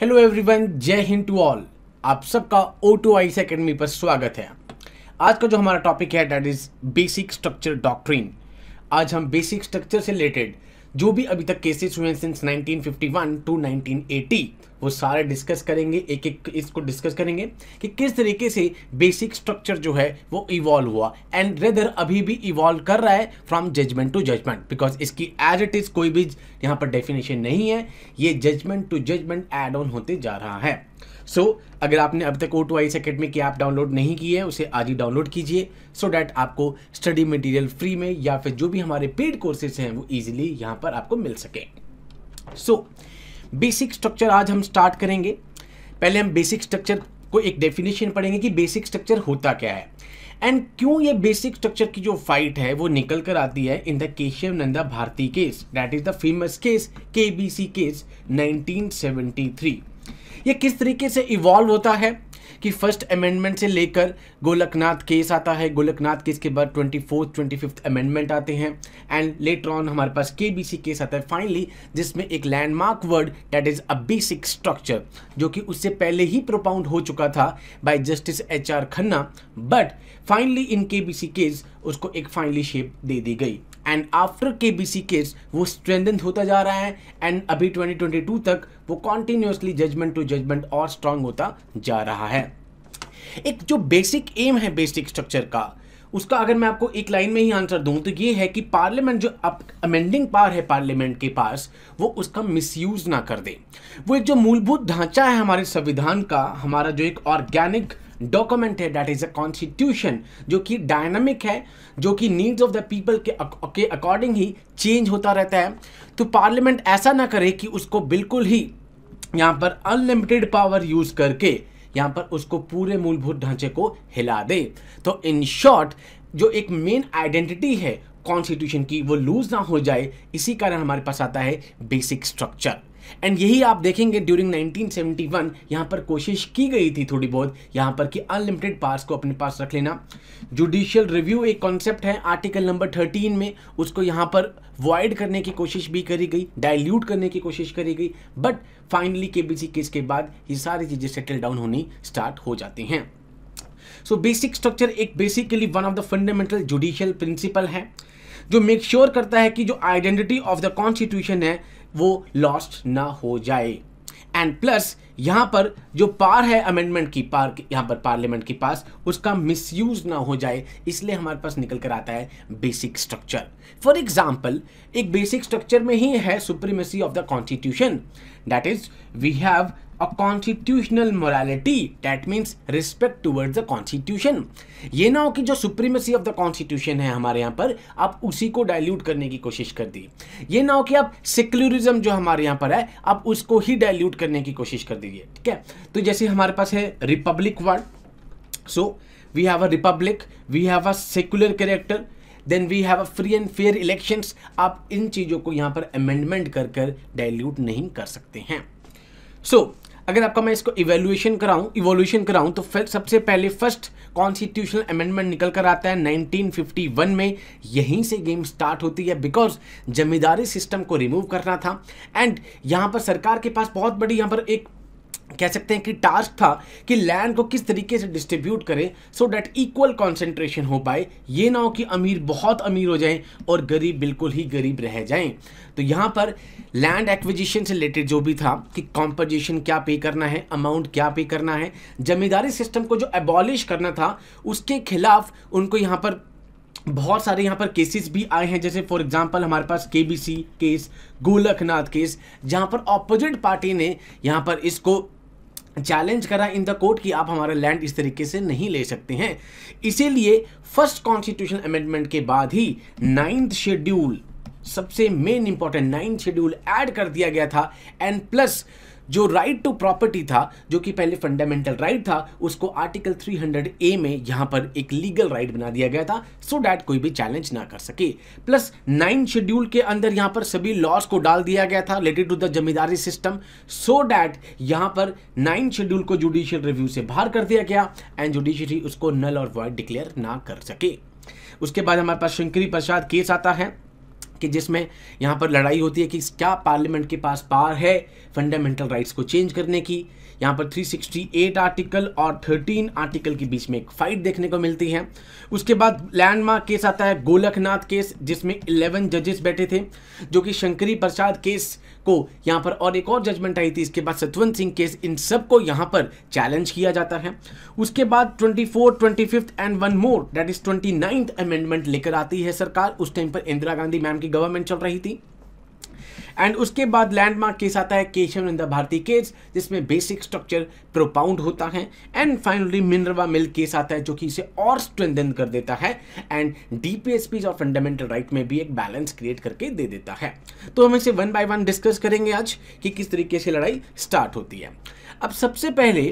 Hello everyone जय Hind to all आप सबका ओ टू आई अकेडमी पर स्वागत है आज का जो हमारा टॉपिक है that is basic structure doctrine आज हम बेसिक स्ट्रक्चर से रिलेटेड जो भी अभी तक केसेस हुए हैं सिंस 1951 टू 1980 वो सारे डिस्कस करेंगे एक एक इसको डिस्कस करेंगे कि किस तरीके से बेसिक स्ट्रक्चर जो है वो इवॉल्व हुआ एंड रेदर अभी भी इवॉल्व कर रहा है from judgment to judgment because इसकी एज इट इज़ कोई भी यहाँ पर डेफिनेशन नहीं है ये judgment to judgment add on होते जा रहा है सो so, अगर आपने अब तक ओ टू आई अकेडमी की ऐप डाउनलोड नहीं की है उसे आज ही डाउनलोड कीजिए सो so डैट आपको स्टडी मटेरियल फ्री में या फिर जो भी हमारे पेड कोर्सेज हैं वो ईजिली यहाँ पर आपको मिल सके सो so, बेसिक स्ट्रक्चर आज हम स्टार्ट करेंगे पहले हम बेसिक स्ट्रक्चर को एक डेफिनेशन पढ़ेंगे कि बेसिक स्ट्रक्चर होता क्या है एंड क्यों ये बेसिक स्ट्रक्चर की जो फाइट है वो निकल कर आती है in the Keshav Nanda Bharati case that is the famous case K B C case 1973 ये किस तरीके से इवॉल्व होता है कि फर्स्ट अमेंडमेंट से लेकर गोलकनाथ केस आता है गोलकनाथ केस के बाद twenty fourth twenty fifth amendment आते हैं एंड लेटर ऑन हमारे पास के बी सी केस आता है फाइनली जिसमें एक landmark word that is a basic structure जो कि उससे पहले ही प्रोपाउंड हो चुका था by justice H R Khanna but finally in K B C case उसको एक फाइनली शेप दे दी गई and after K B C case वो स्ट्रेंथन होता जा रहा है एंड अभी 2022 तक वो कॉन्टीन्यूसली जजमेंट टू जजमेंट और स्ट्रांग होता जा रहा है एक जो बेसिक एम है बेसिक स्ट्रक्चर का उसका अगर मैं आपको एक लाइन में ही आंसर दूं तो ये है कि पार्लियामेंट जो अप अमेंडिंग पार है पार्लियामेंट के पास वो उसका मिसयूज ना कर दे वो एक जो मूलभूत ढांचा है हमारे संविधान का हमारा जो एक ऑर्गेनिक डॉक्यूमेंट है दैट इज अ कॉन्स्टिट्यूशन जो कि डायनामिक है जो कि नीड्स ऑफ द पीपल के अकॉर्डिंग ही चेंज होता रहता है तो पार्लियामेंट ऐसा ना करे कि उसको बिल्कुल ही यहाँ पर अनलिमिटेड पावर यूज करके यहाँ पर उसको पूरे मूलभूत ढांचे को हिला दे तो इन शॉर्ट जो एक मेन आइडेंटिटी है कॉन्स्टिट्यूशन की वो लूज ना हो जाए इसी कारण हमारे पास आता है बेसिक स्ट्रक्चर एंड यही आप देखेंगे ड्यूरिंग 1971 यहाँ पर कोशिश की गई थी थोड़ी बहुत यहाँ पर कि अनलिमिटेड पार्स को अपने पास रख लेना जुडिशियल रिव्यू एक कॉन्सेप्ट है आर्टिकल नंबर 13 में उसको यहाँ पर वॉइड करने की कोशिश भी करी गई डाइल्यूट करने की कोशिश करी गई बट फाइनली बी केस के बाद ये सारी चीज़ें सेटल डाउन होनी स्टार्ट हो जाती हैं सो बेसिक स्ट्रक्चर एक basically one of the fundamental judicial principle है जो मेक श्योर sure करता है कि जो आइडेंटिटी ऑफ द कॉन्स्टिट्यूशन है वो लॉस्ट ना हो जाए एंड प्लस यहाँ पर जो पार है अमेंडमेंट की पार यहाँ पर पार्लियामेंट के पास उसका मिसयूज ना हो जाए इसलिए हमारे पास निकल कर आता है बेसिक स्ट्रक्चर फॉर एग्जाम्पल एक बेसिक स्ट्रक्चर में ही है supremacy of the constitution that is we have a constitutional morality that means respect towards the constitution ये ना हो कि जो सुप्रीमेसी ऑफ द कॉन्स्टिट्यूशन है हमारे यहाँ पर आप उसी को डायल्यूट करने की कोशिश कर दी ये ना हो कि आप सेक्युलरिज्म जो हमारे यहाँ पर है आप उसको ही डायल्यूट करने की कोशिश कर दीजिए ठीक है तो जैसे हमारे पास है republic word so we have a republic we have a secular character then we have a free and fair elections आप इन चीज़ों को यहाँ पर अमेंडमेंट कर कर डायल्यूट नहीं कर सकते हैं सो so, अगर आपका मैं इसको इवेल्यूशन कराऊं इवोल्यूशन कराऊं तो फिर सबसे पहले फर्स्ट कॉन्स्टिट्यूशनल अमेंडमेंट निकल कर आता है 1951 में यहीं से गेम स्टार्ट होती है बिकॉज जमींदारी सिस्टम को रिमूव करना था एंड यहाँ पर सरकार के पास बहुत बड़ी यहाँ पर एक कह सकते हैं कि टास्क था कि लैंड को किस तरीके से डिस्ट्रीब्यूट करें सो डैट इक्वल कॉन्सेंट्रेशन हो पाए ये ना हो कि अमीर बहुत अमीर हो जाएं और गरीब बिल्कुल ही गरीब रह जाएं तो यहाँ पर लैंड एक्विजिशन से रिलेटेड जो भी था कि कॉम्पोजिशन क्या पे करना है अमाउंट क्या पे करना है जमींदारी सिस्टम को जो एबॉलिश करना था उसके खिलाफ उनको यहाँ पर बहुत सारे यहाँ पर केसेस भी आए हैं जैसे फॉर एग्जांपल हमारे पास केबीसी केस गोलखनाथ केस जहाँ पर ऑपोजिट पार्टी ने यहाँ पर इसको चैलेंज करा इन द कोर्ट कि आप हमारा लैंड इस तरीके से नहीं ले सकते हैं इसीलिए फर्स्ट कॉन्स्टिट्यूशन अमेंडमेंट के बाद ही नाइन्थ शेड्यूल सबसे main important ninth schedule add कर दिया गया था एंड प्लस जो राइट टू प्रॉपर्टी था जो कि पहले फंडामेंटल राइट था उसको आर्टिकल 300 ए में यहां पर एक लीगल राइट right बना दिया गया था सो so डैट कोई भी चैलेंज ना कर सके प्लस नाइन शेड्यूल के अंदर यहाँ पर सभी लॉस को डाल दिया गया था related to the zamindari system so that यहाँ पर नाइन शेड्यूल को जुडिशियल रिव्यू से बाहर कर दिया गया एंड जुडिशरी उसको नल और वॉइड डिक्लेयर ना कर सके उसके बाद हमारे पास शंकरी प्रसाद केस आता है कि जिसमें यहाँ पर लड़ाई होती है कि क्या पार्लियामेंट के पास पार है फंडामेंटल राइट्स को चेंज करने की यहाँ पर 368 आर्टिकल और 13 आर्टिकल के बीच में एक फाइट देखने को मिलती है उसके बाद लैंडमार्क केस आता है गोलकनाथ केस जिसमें 11 जजेस बैठे थे जो कि शंकरी प्रसाद केस को यहाँ पर और एक और जजमेंट आई थी इसके बाद सतवंत सिंह केस इन सब को यहाँ पर चैलेंज किया जाता है उसके बाद twenty four twenty fifth and one more that is twenty ninth amendment लेकर आती है सरकार उस टाइम पर इंदिरा गांधी मैम की गवर्नमेंट चल रही थी एंड उसके बाद लैंडमार्क केस आता है नंदा भारती केस जिसमें बेसिक स्ट्रक्चर प्रोपाउंड होता है and finally Minerva mill case आता है जो कि इसे और स्ट्रेंथन कर देता है and DPSP of fundamental right में भी एक बैलेंस क्रिएट करके दे देता है तो हम इसे वन बाय वन डिस्कस करेंगे आज कि किस तरीके से लड़ाई स्टार्ट होती है अब सबसे पहले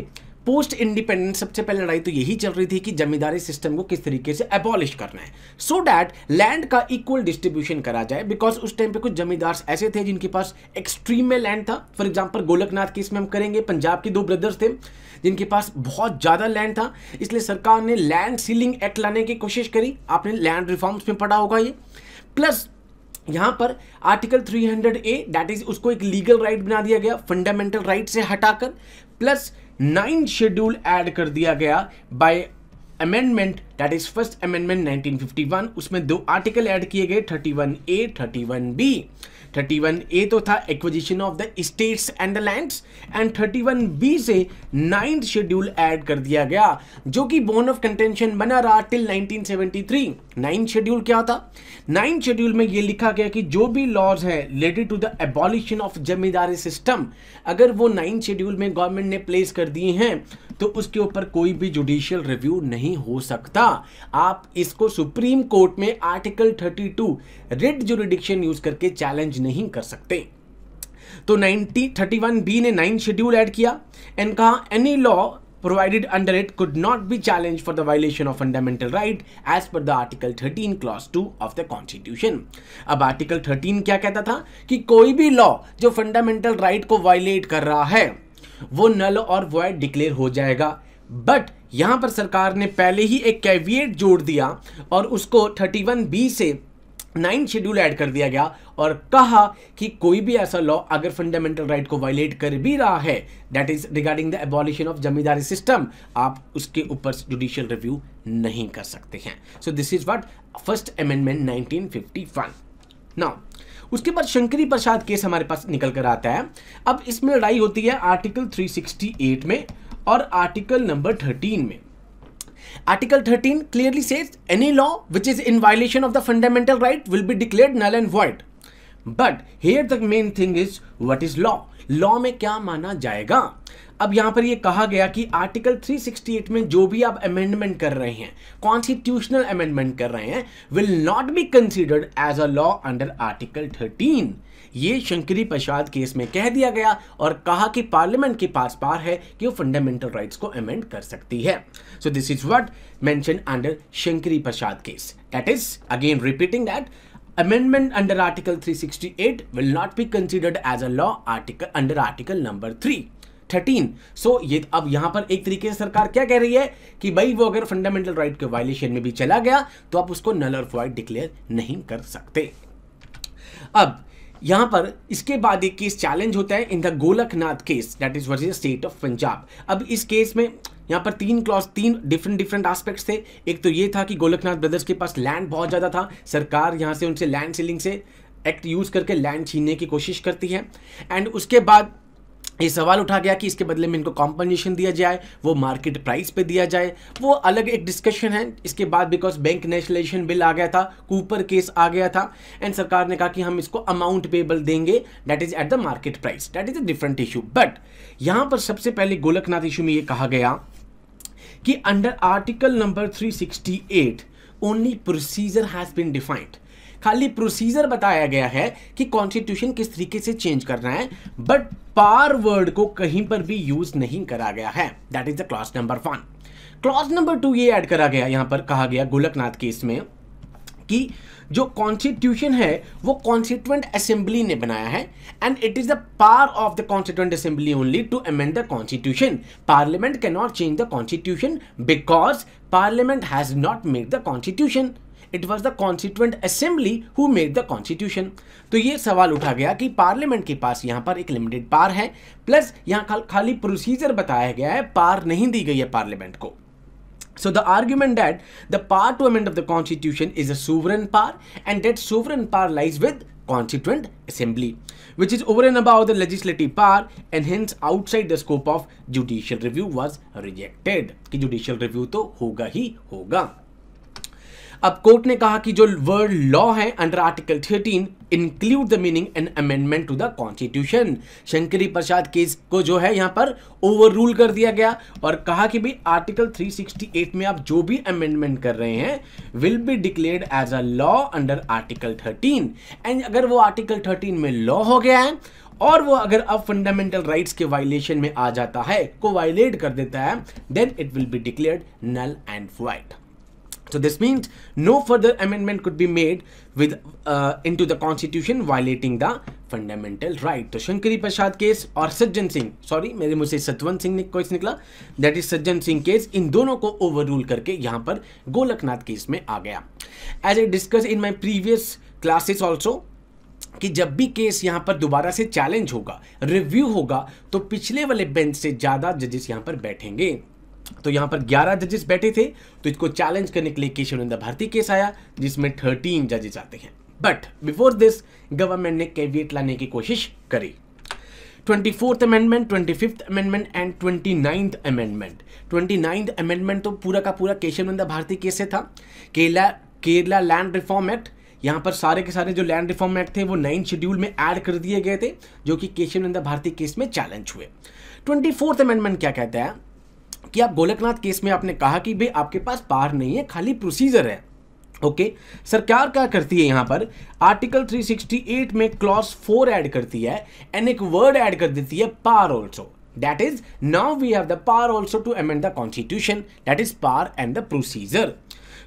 पोस्ट इंडिपेंडेंस सबसे पहले लड़ाई तो यही चल रही थी कि जमींदारी सिस्टम को किस तरीके से एबॉलिश करना है सो डैट लैंड का इक्वल डिस्ट्रीब्यूशन करा जाए बिकॉज उस टाइम पे कुछ जमींदार ऐसे थे जिनके पास एक्सट्रीम में लैंड था फॉर एग्जाम्पल गोलकनाथ केस में हम करेंगे पंजाब के दो ब्रदर्स थे जिनके पास बहुत ज़्यादा लैंड था इसलिए सरकार ने लैंड सीलिंग एक्ट लाने की कोशिश करी आपने लैंड रिफॉर्म्स में पढ़ा होगा ये प्लस यहाँ पर आर्टिकल 300 ए दैट इज उसको एक लीगल राइट right बना दिया गया फंडामेंटल राइट right से हटाकर प्लस नाइन शेड्यूल ऐड कर दिया गया by amendment that is first amendment 1951 उसमें दो आर्टिकल ऐड किए गए 31 ए 31 बी 31 ए तो था acquisition of the states and the lands and 31 B से नाइन्थ शेड्यूल ऐड कर दिया गया जो कि बोन ऑफ कंटेंशन बना रहा टिल 1973 नाइन्थ शेड्यूल क्या था नाइन्थ शेड्यूल में ये लिखा गया कि जो भी लॉज है related to the abolition of zamindari system अगर वो नाइन्थ शेड्यूल में गवर्नमेंट ने प्लेस कर दिए हैं तो उसके ऊपर कोई भी जुडिशियल रिव्यू नहीं हो सकता आप इसको सुप्रीम कोर्ट में article 32 to writ jurisdiction use करके चैलेंज नहीं कर सकते तो नाइनटी थर्टी वन बी ने नाइन शेड्यूल ऐड किया एंड कहा any law provided under it could not be challenged for the violation of fundamental right as per the Article 13 Clause 2 of the Constitution. ab Article 13 kya kehta tha ki koi bhi law jo fundamental right ko violate kar raha hai wo null or void declare ho jayega but यहां पर सरकार ने पहले ही एक caveat जोड़ दिया और उसको 31 बी से नाइन शेड्यूल ऐड कर दिया गया और कहा कि कोई भी ऐसा लॉ अगर फंडामेंटल राइट को वायलेट कर भी रहा है that is regarding the abolition of zamindari system आप उसके ऊपर जुडिशियल रिव्यू नहीं कर सकते हैं so this is what first amendment 1951 now उसके बाद शंकरी प्रसाद केस हमारे पास निकल कर आता है अब इसमें लड़ाई होती है आर्टिकल 368 में और आर्टिकल नंबर 13 में article thirteen clearly says any law which is in violation of the fundamental right will be declared null and void. But here the main thing is what is law law में क्या माना जाएगा अब यहां पर यह कहा गया कि आर्टिकल 368 में जो भी आप अमेंडमेंट कर रहे हैं कॉन्स्टिट्यूशनल अमेंडमेंट कर रहे हैं will not be considered as a law under article 13 ये शंकरी प्रसाद केस में कह दिया गया और कहा कि पार्लियामेंट के पास पार है कि वो फंडामेंटल राइट्स को अमेंड कर सकती है so this is what mention under Shankari Prasad case that is again repeating that amendment under article 368 will not be considered as a law article under article number three thirteen so so, ये अब यहां पर एक तरीके से सरकार क्या कह रही है कि भाई वो अगर फंडामेंटल राइट के वायलेशन में भी चला गया तो आप उसको नल और फॉइड डिक्लेयर नहीं कर सकते अब यहाँ पर इसके बाद एक केस चैलेंज होता है in the Golaknath case that is versus state of Punjab अब इस केस में यहाँ पर तीन क्लॉज तीन डिफरेंट डिफरेंट आस्पेक्ट्स थे एक तो ये था कि गोलकनाथ ब्रदर्स के पास लैंड बहुत ज़्यादा था सरकार यहाँ से उनसे लैंड सेलिंग से एक्ट यूज़ करके लैंड छीनने की कोशिश करती है एंड उसके बाद ये सवाल उठा गया कि इसके बदले में इनको कॉम्पनसेशन दिया जाए वो मार्केट प्राइस पे दिया जाए वो अलग एक डिस्कशन है इसके बाद बिकॉज बैंक नेशनलाइजेशन बिल आ गया था कूपर केस आ गया था एंड सरकार ने कहा कि हम इसको अमाउंट पेबल देंगे that is at the market price that is a different issue but यहाँ पर सबसे पहले गोलकनाथ इशू में ये कहा गया कि under article number three only procedure has been defined खाली प्रोसीजर बताया गया है कि कॉन्स्टिट्यूशन किस तरीके से चेंज करना है बट पार वर्ड को कहीं पर भी यूज नहीं करा गया है that is the class number one class number two ये ऐड करा गया यहां पर कहा गया गोलकनाथ केस में कि जो कॉन्स्टिट्यूशन है वो कॉन्स्टिट्यूंट असेंबली ने बनाया है and it is the power of the constituent assembly only to amend the constitution parliament can not change the constitution because parliament has not made the constitution it was the constituent assembly who made the constitution तो ये सवाल उठा गया कि parliament के पास यहाँ पर एक लिमिटेड पार है प्लस यहाँ खाली प्रोसीजर बताया गया है पार नहीं दी गई है पार्लियामेंट को So the argument that the power to amend of the constitution is a sovereign power and that sovereign power lies with constituent assembly which is over and above the legislative power and hence outside the scope of judicial review was rejected कि judicial review तो होगा ही होगा अब court ने कहा कि जो word law है under article 13 include the meaning an amendment to the constitution Shankari Prasad case को जो है यहां पर ओवर रूल कर दिया गया और कहा कि भाई आर्टिकल 368 में आप जो भी अमेंडमेंट कर रहे हैं will be declared as a law under article 13 and अगर वो आर्टिकल 13 में लॉ हो गया है और वो अगर अब फंडामेंटल राइट्स के वायलेशन में आ जाता है को वायलेट कर देता है then it will be declared null and void So this means no further amendment could be made with uh, into the constitution violating the fundamental right. तो शंकरी प्रसाद केस और सज्जन सिंह सॉरी मेरे मुझसे सतवंत सिंह ने केस निकला दैट इज सज्जन Singh case in दोनों को ओवर रूल करके यहाँ पर गोलकनाथ केस में आ गया as a discussed in my previous classes also कि जब भी केस यहाँ पर दोबारा से चैलेंज होगा रिव्यू होगा तो पिछले वाले बेंच से ज़्यादा जजेस यहाँ पर बैठेंगे तो यहाँ पर 11 जजेस बैठे थे तो इसको चैलेंज करने के लिए केशव नंदा भारती केस आया जिसमें 13 जजेस आते हैं बट बिफोर दिस गवर्नमेंट ने कैविएट लाने की कोशिश करी twenty fourth amendment twenty fifth amendment and twenty ninth amendment twenty ninth amendment तो पूरा का पूरा केशव नंदा भारती केस से था Kerala Kerala land reform act यहाँ पर सारे के सारे जो लैंड रिफॉर्म एक्ट थे वो नाइन्थ शेड्यूल में ऐड कर दिए गए थे जो कि केशव नंदा भारती केस में चैलेंज हुए ट्वेंटी फोर्थ अमेंडमेंट क्या कहता है कि आप गोलकनाथ केस में आपने कहा कि भाई आपके पास पार नहीं है खाली प्रोसीजर है ओके okay. सरकार क्या करती है यहाँ पर आर्टिकल 368 में क्लॉज 4 ऐड करती है एंड एक वर्ड ऐड कर देती है power also that is now we have the power also to amend the constitution that is power and the procedure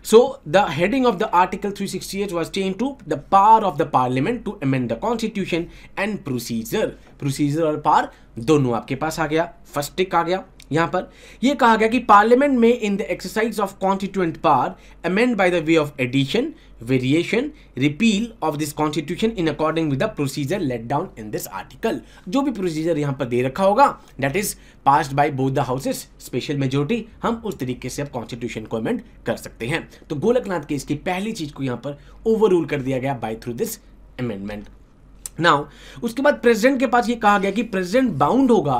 so the heading of the article 368 was changed to the power of the parliament to amend the constitution and procedure procedure और power दोनों आपके पास आ गया first tick आ गया यहां पर यह कहा गया कि पार्लियामेंट में in the exercise of constituent power amend by the way of addition variation repeal of this constitution in according with the procedure laid down in this article जो भी प्रोसीजर यहां पर दे रखा होगा that is passed by both the houses special majority हम उस तरीके से अब कॉन्स्टिट्यूशन को अमेंड कर सकते हैं तो गोलकनाथ केस की पहली चीज को यहां पर ओवर रूल कर दिया गया by through this amendment now उसके बाद प्रेसिडेंट के पास ये कहा गया कि प्रेसिडेंट बाउंड होगा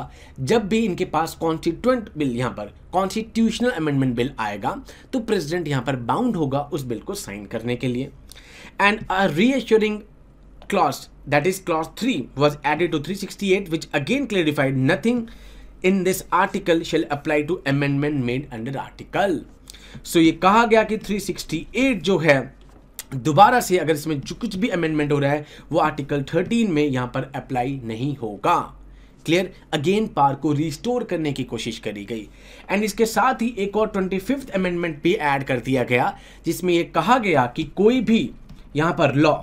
जब भी इनके पास कॉन्स्टिट्यूंट बिल यहां पर कॉन्स्टिट्यूशनल अमेंडमेंट बिल आएगा तो प्रेसिडेंट यहां पर बाउंड होगा उस बिल को साइन करने के लिए and that is clause three was added to three sixty eight which again clarified nothing in this article shall apply to amendment made under article so ये कहा गया कि थ्री सिक्सटी एट जो है दोबारा से अगर इसमें जो कुछ भी अमेंडमेंट हो रहा है वो आर्टिकल 13 में यहाँ पर अप्लाई नहीं होगा क्लियर अगेन पार्क को रिस्टोर करने की कोशिश करी गई एंड इसके साथ ही एक और ट्वेंटी फिफ्थ अमेंडमेंट भी ऐड कर दिया गया जिसमें यह कहा गया कि कोई भी यहाँ पर लॉ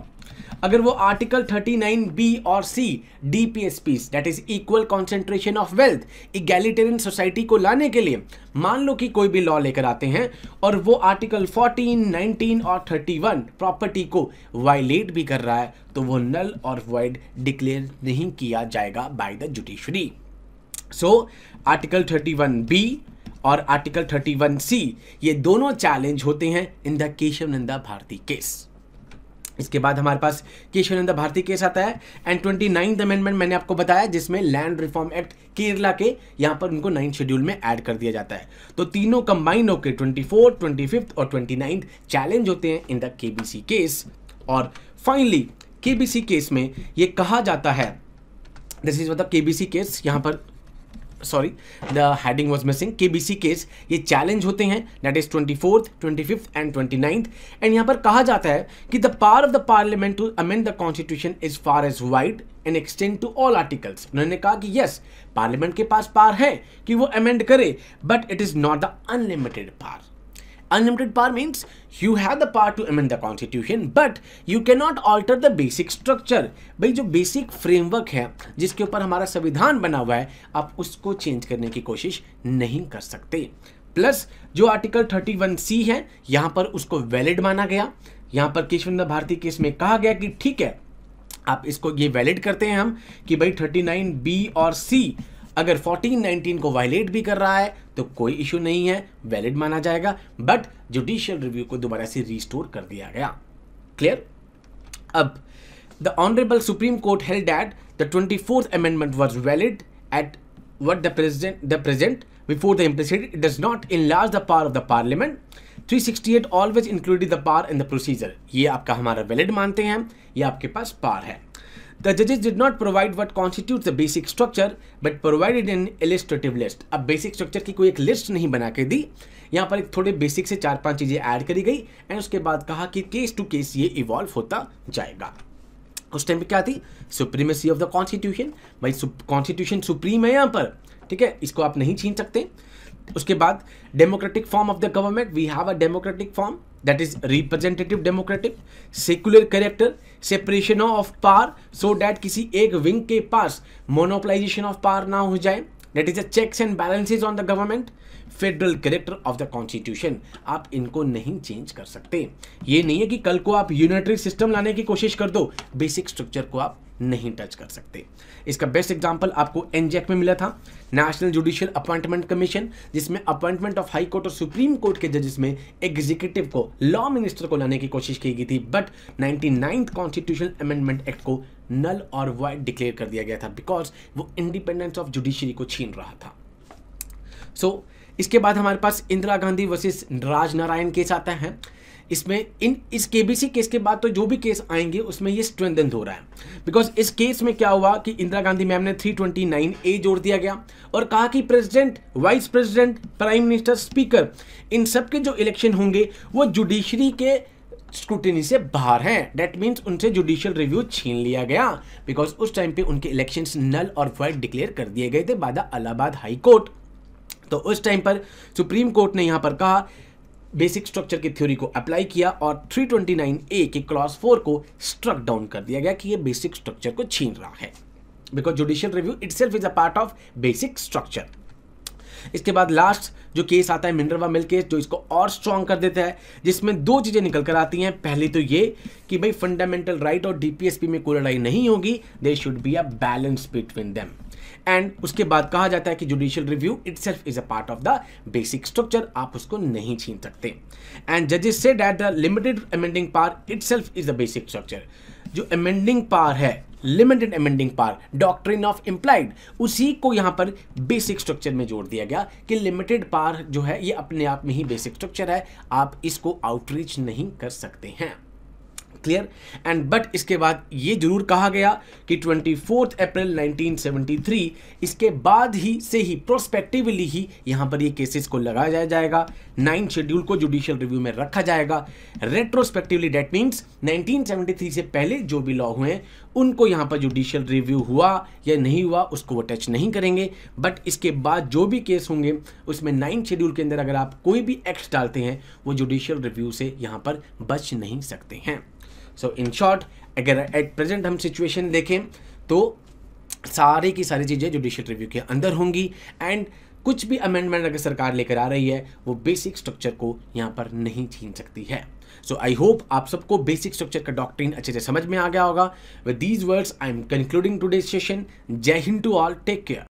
अगर वो आर्टिकल 39 बी और C D P S P that is equal concentration of wealth egalitarian society को लाने के लिए मान लो कि कोई भी लॉ लेकर आते हैं और वो आर्टिकल 14, 19 और 31 प्रॉपर्टी को वायलेट भी कर रहा है तो वो नल और वाइड डिक्लेयर नहीं किया जाएगा by the judiciary so article 31 B और आर्टिकल 31 सी ये दोनों चैलेंज होते हैं in the Keshav Nanda Bharati case इसके बाद हमारे पास केशवानंदा भारती केस आता है एंड ट्वेंटी नाइन्थ अमेंडमेंट मैंने आपको बताया जिसमें लैंड रिफॉर्म एक्ट केरला के यहाँ पर उनको नाइन्थ शेड्यूल में ऐड कर दिया जाता है तो तीनों कंबाइन होकर ट्वेंटी फोर ट्वेंटी फिफ्थ और ट्वेंटी नाइन्थ चैलेंज होते हैं इन द के केस और फाइनली के केस में ये कहा जाता है दिस इज मतलब के बी सी केस यहाँ पर sorry the heading was missing K B C case ये चैलेंज होते हैं that is twenty fourth twenty fifth and twenty ninth and यहाँ पर कहा जाता है कि the power of the parliament to amend the constitution is far as wide and extend to all articles उन्होंने कहा कि यस पार्लियामेंट के पास पार है कि वो अमेंड करे but it is not the unlimited power Unlimited power means you have the power to amend the constitution but you cannot alter the basic structure भाई जो basic framework है जिसके ऊपर हमारा संविधान बना हुआ है आप उसको change करने की कोशिश नहीं कर सकते प्लस जो आर्टिकल 31 सी है यहाँ पर उसको वैलिड माना गया यहाँ पर केशवंद भारती केस में कहा गया कि ठीक है आप इसको ये वैलिड करते हैं हम कि भाई 39 बी और सी अगर 1419 को वायलेट भी कर रहा है तो कोई इशू नहीं है वैलिड माना जाएगा बट जुडिशियल रिव्यू को दोबारा से रिस्टोर कर दिया गया क्लियर अब the honourable supreme court held at the twenty fourth amendment was valid at the present president the present it the implicit it does not enlarge the power of the parliament 368 always included the power in the procedure ये आपका हमारा valid मानते हैं ये आपके पास पार है The judges did not provide what constitutes the basic structure but provided an illustrative list. अब basic structure की कोई एक list नहीं बना के दी यहाँ पर एक थोड़े basic से चार पांच चीज़ें ऐड करी गई एंड उसके बाद कहा कि केस टू केस ये इवॉल्व होता जाएगा उस टाइम पे क्या थी सुप्रीमेसी ऑफ द कॉन्स्टिट्यूशन भाई कॉन्स्टिट्यूशन सुप्रीम है यहाँ पर ठीक है इसको आप नहीं छीन सकते उसके बाद democratic form of the government we have a democratic form that is representative democratic secular character separation of power so that किसी एक विंग के पास मोनोपलाइजेशन ऑफ पार ना हो जाए that is a checks and balances on the government federal character of the constitution आप इनको नहीं change कर सकते ये नहीं है कि कल को आप यूनिटरी सिस्टम लाने की कोशिश कर दो बेसिक स्ट्रक्चर को आप नहीं टच कर सकते इसका बेस्ट एग्जाम्पल आपको एनजेक में मिला था नेशनल जुडिशियल अपॉइंटमेंट कमीशन जिसमें अपॉइंटमेंट ऑफ हाई कोर्ट और सुप्रीम कोर्ट के जजेस में एग्जीक्यूटिव को लॉ मिनिस्टर को लाने की कोशिश की गई थी but ninety ninth constitution amendment act को नल और वाइड डिक्लेयर कर दिया गया था बिकॉज वो इंडिपेंडेंस ऑफ जुडिशरी को छीन रहा था सो so, इसके बाद हमारे पास इंदिरा गांधी वर्सेस राज नारायण केस आता है इसमें इन इस केबीसी केस के बाद तो जो भी केस आएंगे उसमें ये स्ट्रेंथन हो रहा है बिकॉज इस केस में क्या हुआ कि इंदिरा गांधी मैम ने 329 ए जोड़ दिया गया और कहा कि president vice president prime minister speaker इन सब के जो इलेक्शन होंगे वो जुडिशरी के स्क्रूटनी से बाहर हैं डेट मीन्स उनसे जुडिशियल रिव्यू छीन लिया गया बिकॉज उस टाइम पे उनके इलेक्शन नल और वाइट डिक्लेयर कर दिए गए थे बाद अलाहाबाद हाई कोर्ट तो उस टाइम पर सुप्रीम कोर्ट ने यहाँ पर कहा बेसिक स्ट्रक्चर की थ्योरी को अप्लाई किया और 329 ए के क्लॉज फोर को स्ट्रक डाउन कर दिया गया कि ये बेसिक स्ट्रक्चर को छीन रहा है because judicial review itself is a part of basic structure इसके बाद लास्ट जो केस आता है मिनरवा मिल केस जो इसको और स्ट्रांग कर देता है जिसमें दो चीज़ें निकल कर आती हैं पहली तो ये कि भाई फंडामेंटल राइट और डीपीएसपी में कोई लड़ाई नहीं होगी they should be a balance between them and उसके बाद कहा जाता है कि judicial review itself is a part of the basic structure आप उसको नहीं छीन सकते एंड जजेस से that the limited amending power itself is a basic structure जो अमेंडिंग पार है limited amending power doctrine of implied उसी को यहाँ पर बेसिक स्ट्रक्चर में जोड़ दिया गया कि लिमिटेड पार जो है ये अपने आप में ही बेसिक स्ट्रक्चर है आप इसको आउटरीच नहीं कर सकते हैं क्लियर एंड बट इसके बाद ये जरूर कहा गया कि ट्वेंटी फोर्थ अप्रैल 1973 इसके बाद ही से ही प्रोस्पेक्टिवली ही यहाँ पर ये केसेस को लगाया जाए जाएगा नाइन्थ शेड्यूल को जुडिशियल रिव्यू में रखा जाएगा रेट्रोस्पेक्टिवली डेट मीन्स 1973 से पहले जो भी लॉ हुए उनको यहाँ पर जुडिशियल रिव्यू हुआ या नहीं हुआ उसको वो टच नहीं करेंगे बट इसके बाद जो भी केस होंगे उसमें नाइन शेड्यूल के अंदर अगर आप कोई भी एक्ट डालते हैं वो जुडिशियल रिव्यू से यहाँ पर बच नहीं सकते हैं सो इन शॉर्ट अगर एट प्रेजेंट हम सिचुएशन देखें तो सारी की सारी चीज़ें जुडिशियल रिव्यू के अंदर होंगी एंड कुछ भी अमेंडमेंट अगर सरकार लेकर आ रही है वो बेसिक स्ट्रक्चर को यहाँ पर नहीं छीन सकती है सो आई होप आप सबको बेसिक स्ट्रक्चर का डॉक्ट्रिन अच्छे से समझ में आ गया होगा with these words I am concluding today session Jai Hind to all take care